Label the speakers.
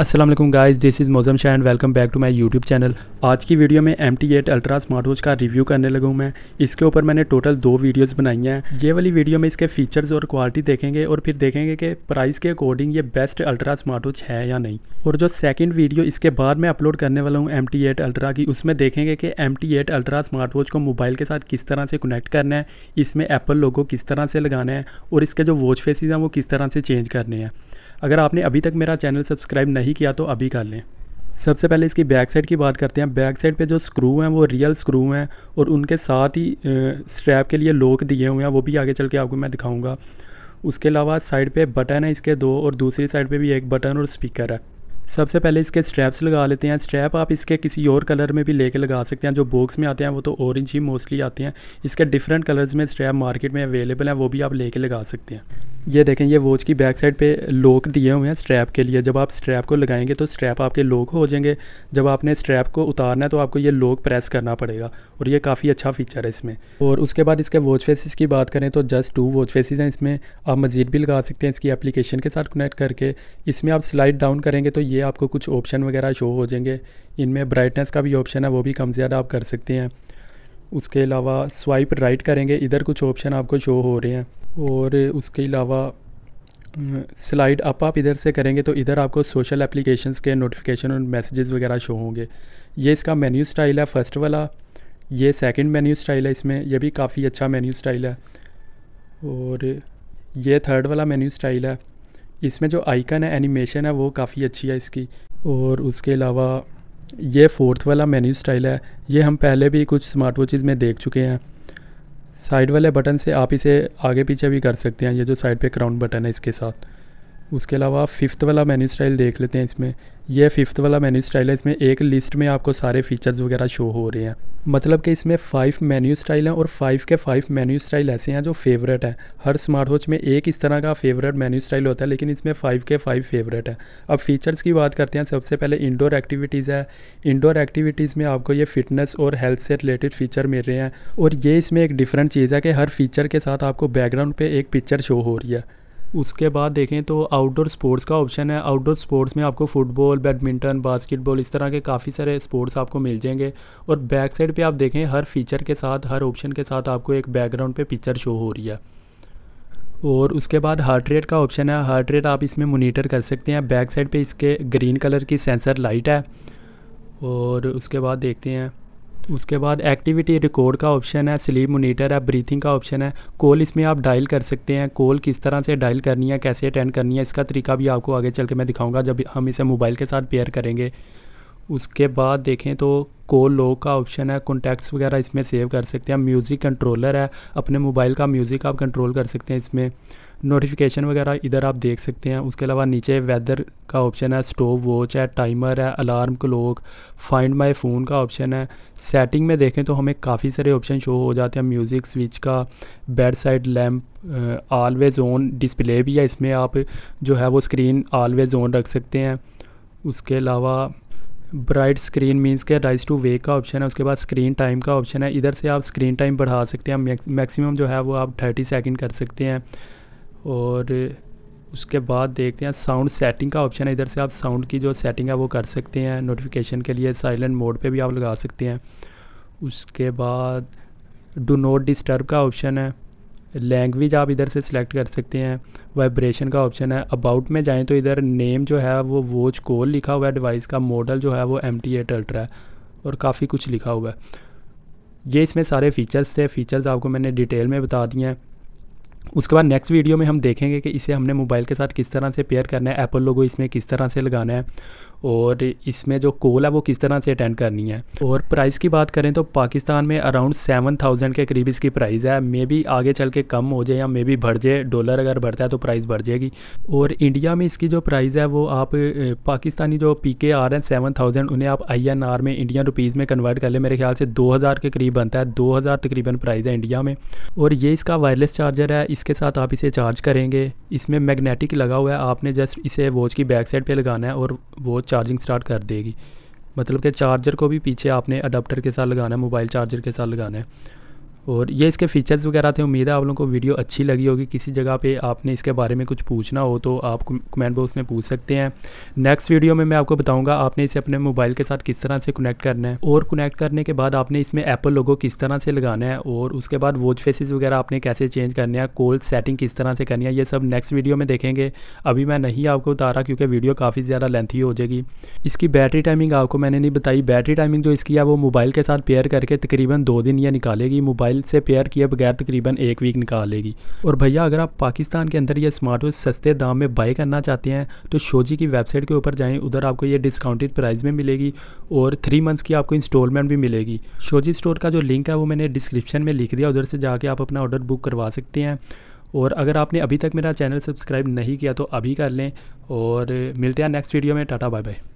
Speaker 1: Aslam guys this is Mozam Shah and welcome back to my YouTube channel आज की video में M T eight ultra smart watch का review करने लगा हूँ मैं इसके ऊपर मैंने टोटल दो वीडियोस बनाई हैं ये वाली वीडियो में इसके फीचर्स और क्वालिटी देखेंगे और फिर देखेंगे कि प्राइस के अकॉर्डिंग ये बेस्ट अल्ट्रा स्मार्ट वॉच है या नहीं और जो सेकेंड वीडियो इसके बाद मैं अपलोड करने वाला हूँ एम टी एट अल्ट्रा की उसमें देखेंगे कि M T eight ultra smart watch को मोबाइल के साथ किस तरह से कनेक्ट करना है इसमें एप्पल लोगों किस तरह से लगाना है और इसके जो वॉच फेसिस हैं वो किस तरह से चेंज करने हैं अगर आपने अभी तक मेरा चैनल सब्सक्राइब नहीं किया तो अभी कर लें सबसे पहले इसकी बैक साइड की बात करते हैं बैक साइड पे जो स्क्रू हैं वो रियल स्क्रू हैं और उनके साथ ही स्ट्रैप के लिए लोक दिए हुए हैं वो भी आगे चल के आपको मैं दिखाऊंगा उसके अलावा साइड पे बटन है इसके दो और दूसरी साइड पे भी एक बटन और स्पीकर है सबसे पहले इसके स्ट्रैप्स लगा लेते हैं स्ट्रैप आप इसके किसी और कलर में भी लेके लगा सकते हैं जो बॉक्स में आते हैं वो तो ऑरेंज ही मोस्टली आते हैं इसके डिफरेंट कलर्स में स्ट्रैप मार्केट में अवेलेबल हैं वो भी आप लेके लगा सकते हैं ये देखें ये वॉच की बैक साइड पे लॉक दिए हुए हैं स्ट्रैप के लिए जब आप स्ट्रैप को लगाएंगे तो स्ट्रैप आपके लॉक हो जाएंगे जब आपने स्ट्रैप को उतारना है तो आपको ये लॉक प्रेस करना पड़ेगा और ये काफ़ी अच्छा फीचर है इसमें और उसके बाद इसके वॉच फेसिस की बात करें तो जस्ट टू वॉच फेसिस हैं इसमें आप मज़ीद भी लगा सकते हैं इसकी एप्लीकेशन के साथ कनेक्ट करके इसमें आप स्लाइड डाउन करेंगे तो ये आपको कुछ ऑप्शन वगैरह शो हो जाएंगे इनमें ब्राइटनेस का भी ऑप्शन है वो भी कम ज़्यादा आप कर सकते हैं उसके अलावा स्वाइप राइट करेंगे इधर कुछ ऑप्शन आपको शो हो रहे हैं और उसके अलावा स्लाइड अप आप इधर से करेंगे तो इधर आपको सोशल एप्लीकेशंस के नोटिफिकेशन और मैसेजेस वगैरह शो होंगे ये इसका मेन्यू स्टाइल है फर्स्ट वाला ये सेकंड मेन्यू स्टाइल है इसमें यह भी काफ़ी अच्छा मेन्यू स्टाइल है और ये थर्ड वाला मेन्यू स्टाइल है इसमें जो आइकन है एनिमेशन है वो काफ़ी अच्छी है इसकी और उसके अलावा ये फोर्थ वाला मेन्यू स्टाइल है ये हम पहले भी कुछ स्मार्ट वॉचेज़ में देख चुके हैं साइड वाले बटन से आप इसे आगे पीछे भी कर सकते हैं ये जो साइड पे क्राउन बटन है इसके साथ उसके अलावा फिफ्थ वाला मेन्यू स्टाइल देख लेते हैं इसमें यह फिफ्थ वाला मेन्यू स्टाइल है इसमें एक लिस्ट में आपको सारे फीचर्स वगैरह शो हो रहे हैं मतलब कि इसमें फ़ाइव मेन्यू स्टाइल हैं और फ़ाइव के फ़ाइव मेन्यू स्टाइल ऐसे हैं जो फेवरेट हैं हर स्मार्ट वॉच में एक इस तरह का फेवरेट मेन्यू स्टाइल होता है लेकिन इसमें फ़ाइव के फ़ाइव फेवरेट है अब फीचर्स की बात करते हैं सबसे पहले इंडोर एक्टिविटीज़ है इंडोर एक्टिविटीज़ में आपको ये फिटनेस और हेल्थ से रिलेटेड फ़ीचर मिल रहे हैं और ये इसमें एक डिफरेंट चीज़ है कि हर फीचर के साथ आपको बैकग्राउंड पर एक पिक्चर शो हो रही है उसके बाद देखें तो आउटडोर स्पोर्ट्स का ऑप्शन है आउटडोर स्पोर्ट्स में आपको फुटबॉल बैडमिंटन बास्केटबॉल इस तरह के काफ़ी सारे स्पोर्ट्स आपको मिल जाएंगे और बैक साइड पे आप देखें हर फीचर के साथ हर ऑप्शन के साथ आपको एक बैकग्राउंड पे पिक्चर शो हो रही है और उसके बाद हार्ट रेट का ऑप्शन है हार्ट रेट आप इसमें मोनीटर कर सकते हैं बैक साइड पर इसके ग्रीन कलर की सेंसर लाइट है और उसके बाद देखते हैं उसके बाद एक्टिविटी रिकॉर्ड का ऑप्शन है स्लीप मोनीटर है ब्रीथिंग का ऑप्शन है कॉल इसमें आप डायल कर सकते हैं कॉल किस तरह से डायल करनी है कैसे अटेंड करनी है इसका तरीका भी आपको आगे चल के मैं दिखाऊँगा जब हम इसे मोबाइल के साथ पेयर करेंगे उसके बाद देखें तो कॉल लॉक का ऑप्शन है कॉन्टैक्ट्स वगैरह इसमें सेव कर सकते हैं म्यूज़िक कंट्रोलर है अपने मोबाइल का म्यूज़िक आप कंट्रोल कर सकते हैं इसमें नोटिफिकेशन वगैरह इधर आप देख सकते हैं उसके अलावा नीचे वेदर का ऑप्शन है स्टोव वॉच है टाइमर है alarm clock find my phone का ऑप्शन है सेटिंग में देखें तो हमें काफ़ी सारे ऑप्शन शो हो जाते हैं म्यूज़िक स्विच का bed side lamp always on display भी है इसमें आप जो है वो स्क्रीन ऑलवेज ऑन रख सकते हैं उसके अलावा ब्राइट स्क्रीन मीन्स के राइज टू वे का ऑप्शन है उसके बाद स्क्रीन टाइम का ऑप्शन है इधर से आप स्क्रीन टाइम बढ़ा सकते हैं मैक्सिमम जो है वो आप थर्टी सेकंड कर सकते हैं और उसके बाद देखते हैं साउंड सेटिंग का ऑप्शन है इधर से आप साउंड की जो सेटिंग है वो कर सकते हैं नोटिफिकेशन के लिए साइलेंट मोड पे भी आप लगा सकते हैं उसके बाद डू नोट डिस्टर्ब का ऑप्शन है लैंग्वेज आप इधर से सिलेक्ट कर सकते हैं वाइब्रेशन का ऑप्शन है अबाउट में जाएँ तो इधर नेम जो है वो वोच कोल लिखा हुआ है डिवाइस का मॉडल जो है वो एम टी एट अल्ट्रा है और काफ़ी कुछ लिखा हुआ है ये इसमें सारे फीचर्स थे फीचर्स आपको मैंने डिटेल में बता दिए हैं उसके बाद नेक्स्ट वीडियो में हम देखेंगे कि इसे हमने मोबाइल के साथ किस तरह से पेयर करना है एप्पल लोगो इसमें किस तरह से लगाना है और इसमें जो कोल है वो किस तरह से अटेंड करनी है और प्राइस की बात करें तो पाकिस्तान में अराउंड सेवन थाउजेंड के करीब इसकी प्राइस है मे बी आगे चल के कम हो जाए या मे बी बढ़ जाए डॉलर अगर बढ़ता है तो प्राइस बढ़ जाएगी और इंडिया में इसकी जो प्राइस है वो आप पाकिस्तानी जो पी के आर हैं सेवन थाउजेंड उन्हें आप आई एन आर में इंडियन रुपीज़ में कन्वर्ट कर लें मेरे ख्याल से दो हज़ार के करीब बनता है दो हज़ार तकरीबन प्राइस है इंडिया में और ये इसका वायरलेस चार्जर है इसके साथ आप इसे चार्ज करेंगे इसमें मैग्नेटिक लगा हुआ है आपने जस्ट इसे वॉच की बैक साइड पर लगाना है और वॉच चार्जिंग स्टार्ट कर देगी मतलब कि चार्जर को भी पीछे आपने अडाप्टर के साथ लगाना है मोबाइल चार्जर के साथ लगाना है और ये इसके फीचर्स वगैरह थे उम्मीद है आप लोगों को वीडियो अच्छी लगी होगी किसी जगह पे आपने इसके बारे में कुछ पूछना हो तो आप कमेंट बॉक्स में पूछ सकते हैं नेक्स्ट वीडियो में मैं आपको बताऊंगा आपने इसे अपने मोबाइल के साथ किस तरह से कनेक्ट करना है और कनेक्ट करने के बाद आपने इसमें एप्पल लोगो किस तरह से लगाना है और उसके बाद वॉच फेसिस वगैरह आपने कैसे चेंज करने हैं कोल सेटिंग किस तरह से करनी है ये सब नेक्स्ट वीडियो में देखेंगे अभी मैं नहीं आपको बता रहा क्योंकि वीडियो काफ़ी ज़्यादा लेंथी हो जाएगी इसकी बैटरी टाइमिंग आपको मैंने नहीं बताई बैटरी टाइमिंग जो इसकी है वो मोबाइल के साथ पेयर करके तकरीबन दो दिन यह निकालेगी मोबाइल मोबाइल से पेयर किए बगैर तकरीबन एक वीक निकाल लेगी और भैया अगर आप पाकिस्तान के अंदर ये स्मार्ट वॉच सस्ते दाम में बाई करना चाहते हैं तो शोजी की वेबसाइट के ऊपर जाएँ उधर आपको ये डिस्काउंटेड प्राइस में मिलेगी और थ्री मंथ्स की आपको इंस्टॉलमेंट भी मिलेगी शोजी स्टोर का जो लिंक है वो मैंने डिस्क्रिप्शन में लिख दिया उधर से जाके आप अपना ऑर्डर बुक करवा सकते हैं और अगर आपने अभी तक मेरा चैनल सब्सक्राइब नहीं किया तो अभी कर लें और मिलते हैं नेक्स्ट वीडियो में टाटा बाय बाय